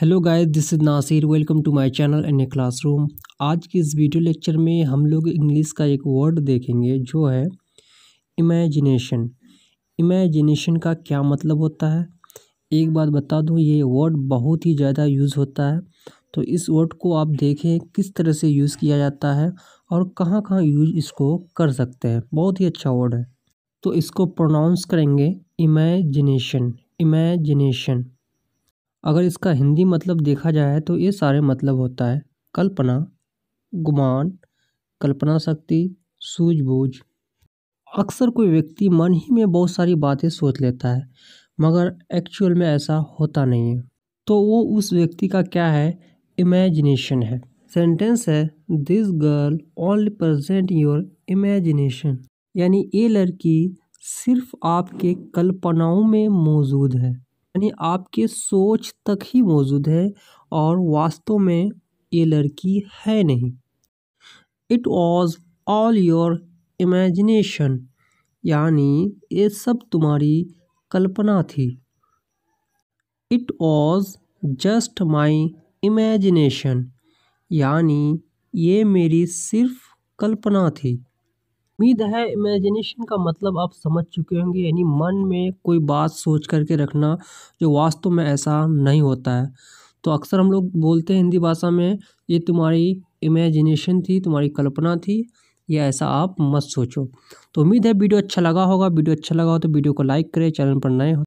hello guys this is Nasir welcome to my channel in a classroom आज की इस video lecture में हम लोग इंग्लिश का एक वर्ड देखेंगे जो है इमेजिनेशन इमेजिनेशन का क्या मतलब होता है एक बात बता दूं ये वर्ड बहुत ही ज़्यादा यूज़ होता है तो इस वर्ड को आप देखें किस तरह से यूज़ किया जाता है और कहाँ कहाँ यूज इसको कर सकते हैं बहुत ही अच्छा वर्ड है तो इसको प्रोनाउंस करेंगे इमेजिनेशन इमेजिनेशन अगर इसका हिंदी मतलब देखा जाए तो ये सारे मतलब होता है कल्पना गुमान कल्पना शक्ति सूझबूझ अक्सर कोई व्यक्ति मन ही में बहुत सारी बातें सोच लेता है मगर एक्चुअल में ऐसा होता नहीं है तो वो उस व्यक्ति का क्या है इमेजिनेशन है सेंटेंस है this girl only present your imagination यानी ये लड़की सिर्फ आपके कल्पनाओं में मौजूद है यानी आपके सोच तक ही मौजूद है और वास्तव में ये लड़की है नहीं it was all your imagination यानी ये सब तुम्हारी कल्पना थी it was just my imagination यानी ये मेरी सिर्फ कल्पना थी उम्मीद है इमेजिनेशन का मतलब आप समझ चुके होंगे यानी मन में कोई बात सोच करके रखना जो वास्तव में ऐसा नहीं होता है तो अक्सर हम लोग बोलते हैं हिंदी भाषा में ये तुम्हारी इमेजिनेशन थी तुम्हारी कल्पना थी ये ऐसा आप मत सोचो तो उम्मीद है वीडियो अच्छा लगा होगा वीडियो अच्छा लगा हो तो वीडियो को लाइक करें चैनल पर नए हो